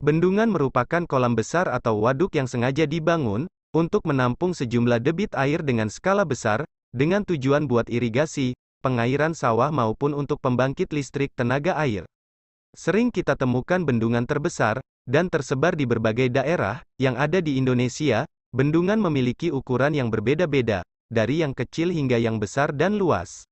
Bendungan merupakan kolam besar atau waduk yang sengaja dibangun, untuk menampung sejumlah debit air dengan skala besar, dengan tujuan buat irigasi, pengairan sawah maupun untuk pembangkit listrik tenaga air. Sering kita temukan bendungan terbesar, dan tersebar di berbagai daerah, yang ada di Indonesia, bendungan memiliki ukuran yang berbeda-beda, dari yang kecil hingga yang besar dan luas.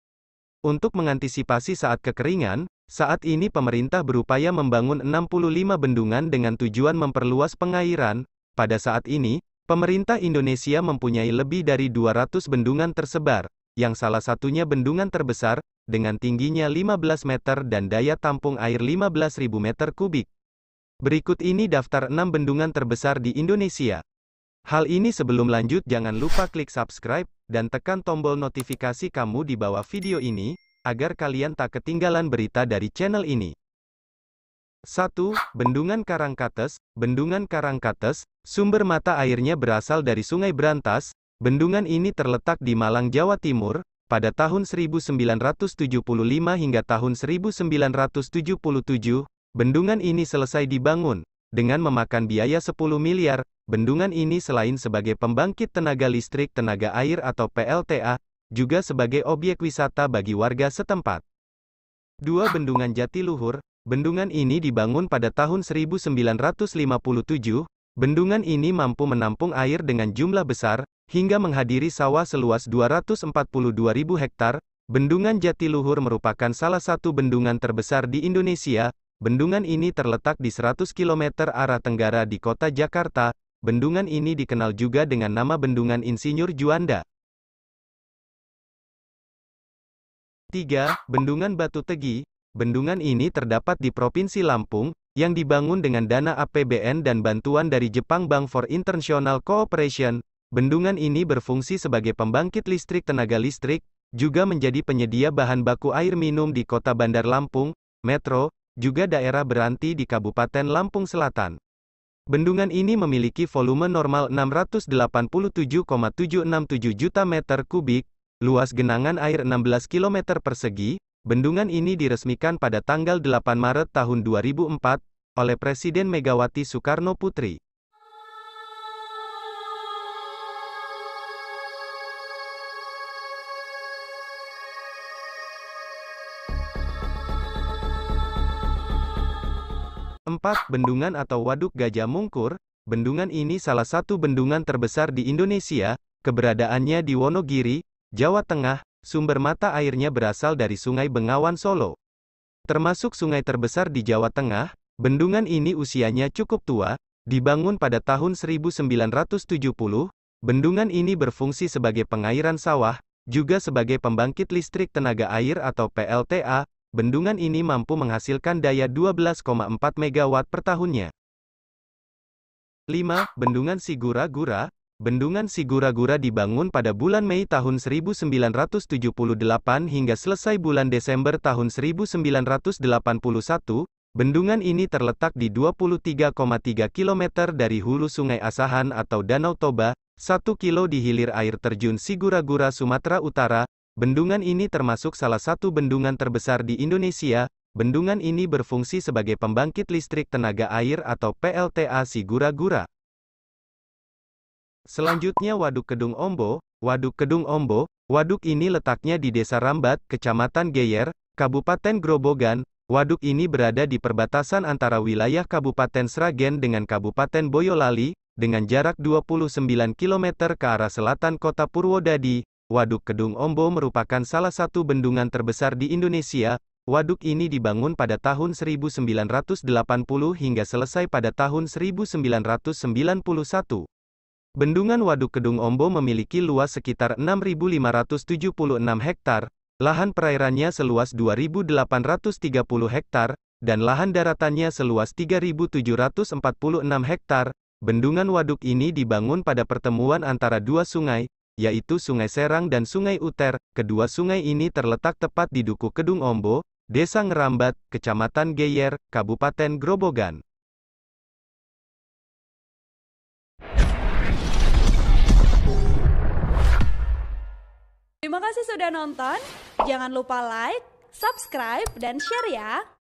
Untuk mengantisipasi saat kekeringan, saat ini pemerintah berupaya membangun 65 bendungan dengan tujuan memperluas pengairan. Pada saat ini, pemerintah Indonesia mempunyai lebih dari 200 bendungan tersebar, yang salah satunya bendungan terbesar, dengan tingginya 15 meter dan daya tampung air 15.000 meter kubik. Berikut ini daftar 6 bendungan terbesar di Indonesia. Hal ini sebelum lanjut jangan lupa klik subscribe, dan tekan tombol notifikasi kamu di bawah video ini, agar kalian tak ketinggalan berita dari channel ini. 1. Bendungan Karangkates Bendungan Karangkates, sumber mata airnya berasal dari Sungai Brantas, bendungan ini terletak di Malang, Jawa Timur, pada tahun 1975 hingga tahun 1977, bendungan ini selesai dibangun, dengan memakan biaya 10 miliar, bendungan ini selain sebagai pembangkit tenaga listrik tenaga air atau PLTA, juga sebagai objek wisata bagi warga setempat. Dua bendungan Jatiluhur, bendungan ini dibangun pada tahun 1957, bendungan ini mampu menampung air dengan jumlah besar, hingga menghadiri sawah seluas 242.000 hektar. Bendungan Jatiluhur merupakan salah satu bendungan terbesar di Indonesia, Bendungan ini terletak di 100 km arah tenggara di kota Jakarta. Bendungan ini dikenal juga dengan nama Bendungan Insinyur Juanda. 3. Bendungan Batu Tegi. Bendungan ini terdapat di Provinsi Lampung, yang dibangun dengan dana APBN dan bantuan dari Jepang Bank for International Cooperation. Bendungan ini berfungsi sebagai pembangkit listrik tenaga listrik, juga menjadi penyedia bahan baku air minum di kota Bandar Lampung, Metro, juga daerah Beranti di Kabupaten Lampung Selatan. Bendungan ini memiliki volume normal 687,767 juta meter kubik, luas genangan air 16 km persegi, bendungan ini diresmikan pada tanggal 8 Maret tahun 2004, oleh Presiden Megawati Soekarno Putri. 4. Bendungan atau Waduk Gajah Mungkur, bendungan ini salah satu bendungan terbesar di Indonesia, keberadaannya di Wonogiri, Jawa Tengah, sumber mata airnya berasal dari Sungai Bengawan Solo. Termasuk sungai terbesar di Jawa Tengah, bendungan ini usianya cukup tua, dibangun pada tahun 1970, bendungan ini berfungsi sebagai pengairan sawah, juga sebagai pembangkit listrik tenaga air atau PLTA, bendungan ini mampu menghasilkan daya 12,4 MW per tahunnya. 5. Bendungan Sigura-Gura Bendungan Sigura-Gura dibangun pada bulan Mei tahun 1978 hingga selesai bulan Desember tahun 1981. Bendungan ini terletak di 23,3 km dari hulu Sungai Asahan atau Danau Toba, 1 kilo di hilir air terjun Sigura-Gura Sumatera Utara, Bendungan ini termasuk salah satu bendungan terbesar di Indonesia. Bendungan ini berfungsi sebagai pembangkit listrik tenaga air atau PLTA Sigura-Gura. Selanjutnya Waduk Kedung Ombo. Waduk Kedung Ombo, waduk ini letaknya di Desa Rambat, Kecamatan Geyer, Kabupaten Grobogan. Waduk ini berada di perbatasan antara wilayah Kabupaten Sragen dengan Kabupaten Boyolali, dengan jarak 29 km ke arah selatan kota Purwodadi, Waduk Kedung Ombo merupakan salah satu bendungan terbesar di Indonesia. Waduk ini dibangun pada tahun 1980 hingga selesai pada tahun 1991. Bendungan Waduk Kedung Ombo memiliki luas sekitar 6.576 hektar, lahan perairannya seluas 2.830 hektar, dan lahan daratannya seluas 3.746 hektar. Bendungan waduk ini dibangun pada pertemuan antara dua sungai, yaitu Sungai Serang dan Sungai Uter. Kedua sungai ini terletak tepat di Duku Kedung Ombo, Desa Ngerambat, Kecamatan Geyer, Kabupaten Grobogan. Terima kasih sudah nonton. Jangan lupa like, subscribe, dan share ya.